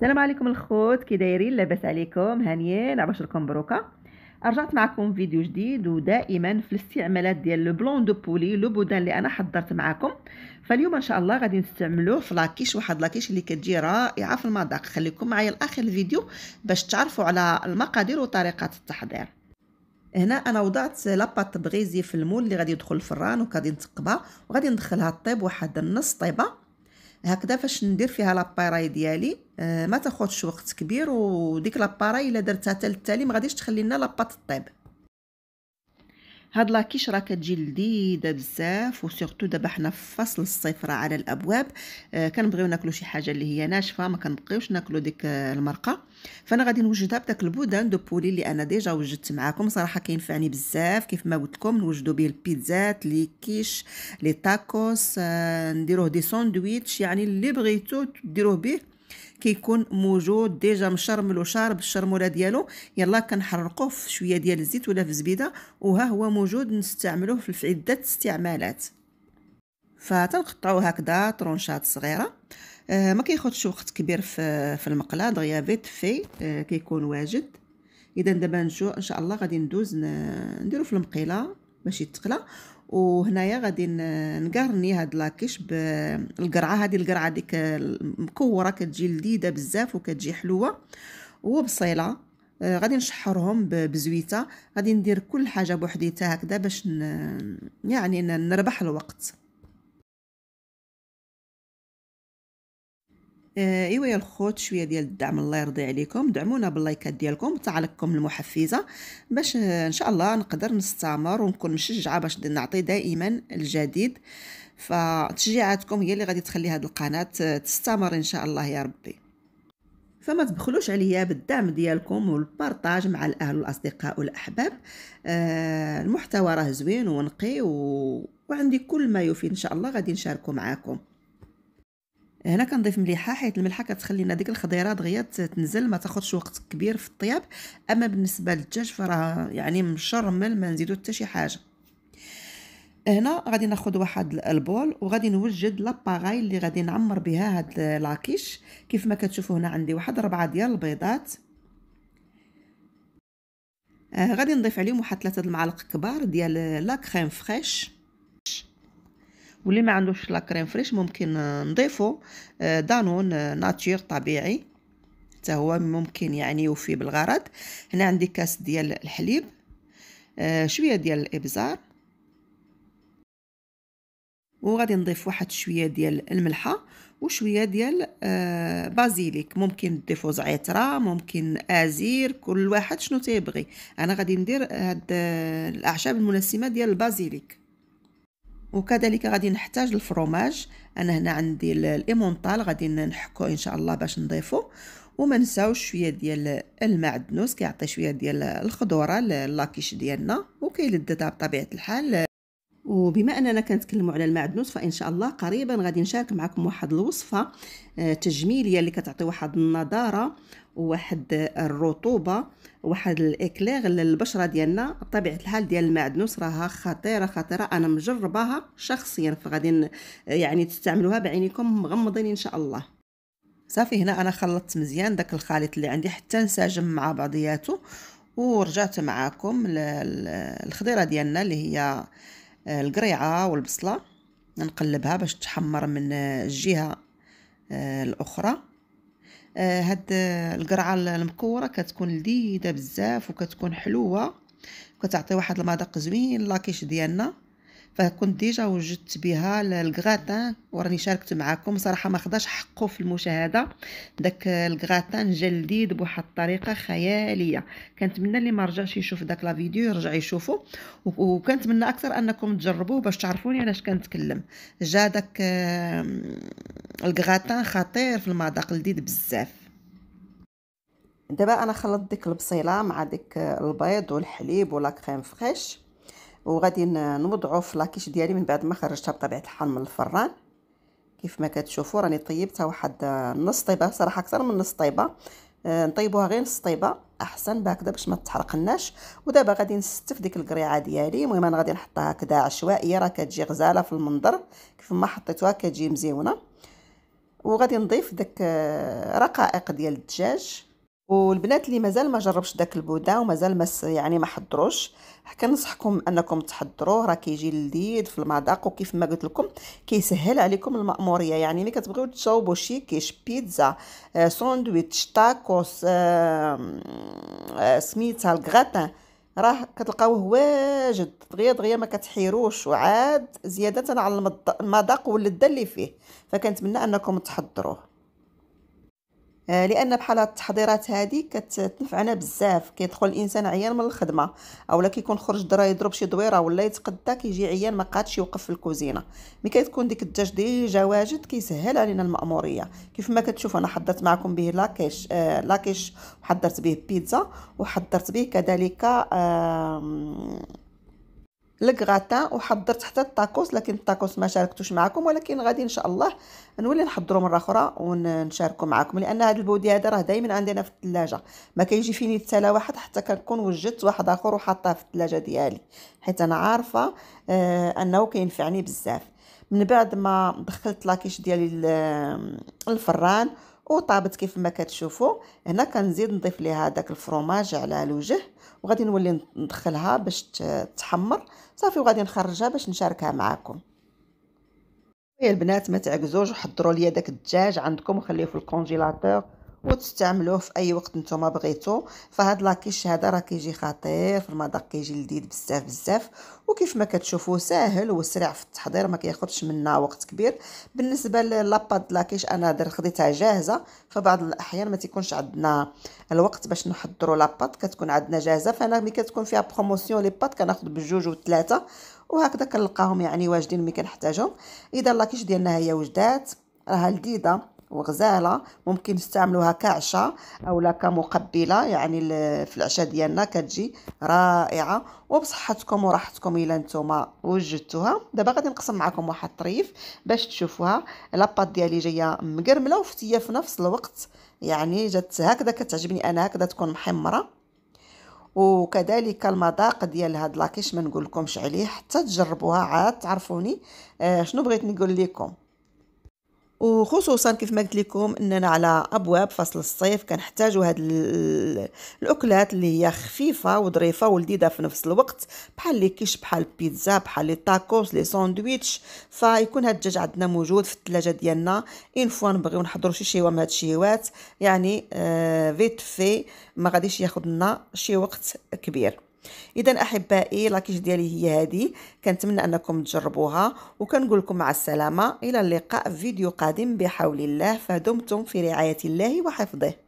السلام عليكم الخوت كي دايرين لاباس عليكم هانيين عباشركم بروكه رجعت معكم فيديو جديد ودائما في الاستعمالات ديال لو بلون دو بولي لو بودان اللي انا حضرت معكم فاليوم ان شاء الله غادي نستعملوه في لاكيش واحد لاكيش اللي كتجي رائعه في المذاق خليكم معايا لاخر الفيديو باش تعرفوا على المقادير وطريقه التحضير هنا انا وضعت لاباط بغيزي في المول اللي غادي يدخل الفران وغادي نتقبها وغادي ندخلها طيب واحد النص طيبه هكذا فاش ندير فيها لاباراي ديالي آه، ما تاخذش وقت كبير وديك لاباراي الا درتها حتى للتالي ما غاديش تخلي لنا لاباط طيب هاد لاكيش راه كتجي لذيذه بزاف وسورتو دابا حنا في فصل الصيف راه على الابواب آه كنبغيو ناكلو شي حاجه اللي هي ناشفه ما كنبقيوش ناكلو ديك آه المرقه فانا غادي نوجدها بداك البودان دو بولي اللي انا ديجا وجدت معاكم صراحه كينفعني بزاف كيف ما قلت لكم نوجدو به البيتزات لي كيش لي تاكوس آه نديروه دي ساندويتش يعني اللي بغيتو ديروه به كيكون موجود ديجا مشرمل وشارب الشرموله ديالو يلا كنحرقوه في شويه ديال الزيت ولا في الزبيده وها هو موجود نستعملوه في عده استعمالات فتنقطعو هكذا طرونشات صغيره آه ما كياخذش وقت كبير في في المقله دغيا فيت في آه كيكون واجد اذا دابا نشو ان شاء الله غادي ندوز نديرو في المقيله باش يتقلى وهنايا غادي نقارني هاد لاكيش بالقرعه هادي القرعه ديك المكوره كتجي لذيذه بزاف وكتجي حلوه وبصيله آه، غادي نشحرهم بزويته غادي ندير كل حاجه بوحديتها هكذا باش ن... يعني نربح الوقت آه، ايوا يا الخوت شويه ديال الدعم الله يرضي عليكم دعمونا باللايكات ديالكم وتعليقكم المحفزه باش آه، ان شاء الله نقدر نستمر ونكون مشجعه باش نعطي دائما الجديد فتشجيعاتكم هي اللي غادي تخلي هذه القناه آه، تستمر ان شاء الله يا ربي فما تبخلوش عليا بالدعم ديالكم والبارطاج مع الاهل والاصدقاء والاحباب المحتوى راه زوين ونقي و... وعندي كل ما يفيد ان شاء الله غادي نشاركه معاكم هنا كنضيف مليحه حيت الملحه كتخلي لنا ديك الخضيره دغيا تنزل ما تاخذش وقت كبير في الطياب اما بالنسبه للدجاج فراه يعني مشرمل ما نزيدو حتى شي حاجه هنا غادي ناخذ واحد البول وغادي نوجد لاباغاي اللي غادي نعمر بها هاد لاكيش كيف ما كتشوفوا هنا عندي واحد ربعة ديال البيضات آه غادي نضيف عليهم واحد ثلاثه المعالق كبار ديال لا كريم فريش واللي ما عندوش لاكريم فريش ممكن آه، نضيفو آه، دانون ناتشير طبيعي حتى هو ممكن يعني يوفي بالغرض هنا عندي كاس ديال الحليب آه، شويه ديال الابزار وغادي نضيف واحد شويه ديال الملحه وشويه ديال بازيليك ممكن تضيفوا زعتره ممكن ازير كل واحد شنو تيبغي انا غادي ندير هاد الاعشاب المنسمه ديال البازيليك وكذلك غادي نحتاج الفروماج انا هنا عندي الايمونطال غادي نحكو ان شاء الله باش نضيفو وما نساوش شويه ديال المعدنوس كيعطي شويه ديال الخضوره اللاكيش ديالنا وكيلذذها بطبيعه الحال وبما اننا كنتكلموا على المعدنوس فان شاء الله قريبا غادي نشارك معكم واحد الوصفه آه، تجميليه اللي كتعطي واحد النضاره وواحد الرطوبه واحد الاكليغ للبشره ديالنا بطبيعه الحال ديال المعدنوس راها خطيره خطيره انا مجرباها شخصيا فغادي يعني تستعملوها بعينيكم مغمضين ان شاء الله صافي هنا انا خلطت مزيان داك الخليط اللي عندي حتى انسجم مع بعضياته ورجعت معكم للخضيره ديالنا اللي هي آه، القريعه والبصله نقلبها باش تحمر من آه، الجهه آه، الاخرى هاد القرعه المكوره كتكون لذيذه بزاف وكتكون حلوه وكتعطي واحد المذاق زوين لاكيش ديالنا فكنت ديجا وجدت بها الكغاتان وراني شاركت معكم صراحه ما خداش حقه في المشاهده داك الكغاتان جا لذيذ بواحد الطريقه خياليه كنتمنى اللي ما رجعش يشوف داك لا فيديو يرجع يشوفه وكنتمنى اكثر انكم تجربوه باش تعرفوني علاش كنتكلم جا داك الكغاتان خطير في المذاق لذيذ بزاف دابا انا خلطت ديك البصيله مع ديك البيض والحليب ولا كريم فريش وغادي نوضعو في لاكيش ديالي من بعد ما خرجتها بطبيعه الحال من الفران كيف ما كتشوفوا راني طيبتها واحد نص طيبه صراحه اكثر من نص طيبه آه، نطيبوها غير نص طيبه احسن باكده باش ما تحرقناش ودابا غادي نستف ديك القريعه ديالي المهم انا غادي نحطها هكذا عشوائيه راه كتجي غزاله في المنظر كيف ما حطيتوها كتجي مزيونه وغادي نضيف داك آه، رقائق ديال الدجاج والبنات اللي مازال ما جربش داك البودا ومازال ما يعني ما حضروش كنصحكم انكم تحضروه راه كيجي لذيذ في المذاق وكيف ما قلت لكم كيسهل عليكم الماموريه يعني ملي كتبغيو تصاوبوا شي كيش بيتزا آه ساندويتش تاكوس آه آه سميتها الكغاتان راه كتلقاوه واجد دغيا دغيا ما كتحيروش وعاد زياده على المذاق واللذه اللي فيه فكنتمنى انكم تحضروه آه، لان بحال هاد التحضيرات هادي كتنفعنا بزاف كيدخل الانسان عيان من الخدمه اولا كيكون خرج درا يضرب شي دويره ولا يتقدى كيجي عيان ما قادش يوقف في الكوزينه ملي كتكون ديك الدجاج ديجا واجد كيسهل علينا الماموريه كيف ما كتشوف انا حضرت معكم به لاكيش آه لاكيش وحضرت به بيتزا وحضرت به كذلك آه الكغاتان وحضرت حتى الطاكوس لكن الطاكوس ما شاركتوش معكم ولكن غادي ان شاء الله نولي نحضرو مره اخرى ونشاركو معكم لان هذا البودي هذا راه دائما عندنا في الثلاجه ما كيجي فيني تسالى واحد حتى كنكون وجدت واحد اخر وحطاه في الثلاجه ديالي حيت انا عارفه آه انه كينفعني بزاف من بعد ما دخلت لاكيش ديالي الفران وطابت كيف ما كتشوفوا هنا كنزيد نضيف ليها داك الفروماج على الوجه وغادي نولي ندخلها باش تحمر صافي وغادي نخرجها باش نشاركها معكم يا البنات ما تعجزوش وحضروا ليا داك الدجاج عندكم وخليه في الكونجيلاتور وتستعملوه في اي وقت نتوما بغيتو فهاد لاكيش هذا راه كيجي خطير في المذاق كيجي لذيذ بزاف بزاف وكيف ما كتشوفوا ساهل وسريع في التحضير ما كياخذش منا وقت كبير بالنسبه للاباد لاكيش انا درت خديتها جاهزه فبعض الاحيان ما تيكونش عندنا الوقت باش نحضروا لاباد كتكون عندنا جاهزه فانا ملي كتكون فيها بروموسيون لي باد كناخذ بجوج وثلاثه وهكذا كنلقاهم يعني واجدين ملي كنحتاجهم اذا لاكيش ديالنا هي وجدات راها لذيذه وغزاله ممكن نستعملوها كعشاء اولا كمقبله يعني في العشاء ديالنا كتجي رائعه وبصحتكم وراحتكم الا نتوما وجدتوها دابا غادي نقسم معكم واحد الطريف باش تشوفوها لاباط ديالي جايه مقرمله وفتيه في نفس الوقت يعني جات هكذا كتعجبني انا هكذا تكون محمره وكذلك المذاق ديال هاد لاكيش ما نقول لكمش عليه حتى تجربوها عاد تعرفوني آه شنو بغيت نقول لكم وخصوصا كيف ما قلت لكم اننا على ابواب فصل الصيف كنحتاجوا هاد الاكلات اللي هي خفيفه وظريفه ولذيذه في نفس الوقت بحال لي كيش بحال البيتزا بحال لي تاكوس لي ساندويتش فيكون هاد الدجاج عندنا موجود في الثلاجه ديالنا ان فوا نبغيو نحضروا شي شيوه من هاد الشهيوات يعني آه فيت في ما غاديش ياخذ لنا شي وقت كبير اذا احبائي لاكيش ديالي هي هذه كنتمنى انكم تجربوها وكنقول لكم مع السلامه الى اللقاء في فيديو قادم بحول الله فدمتم في رعايه الله وحفظه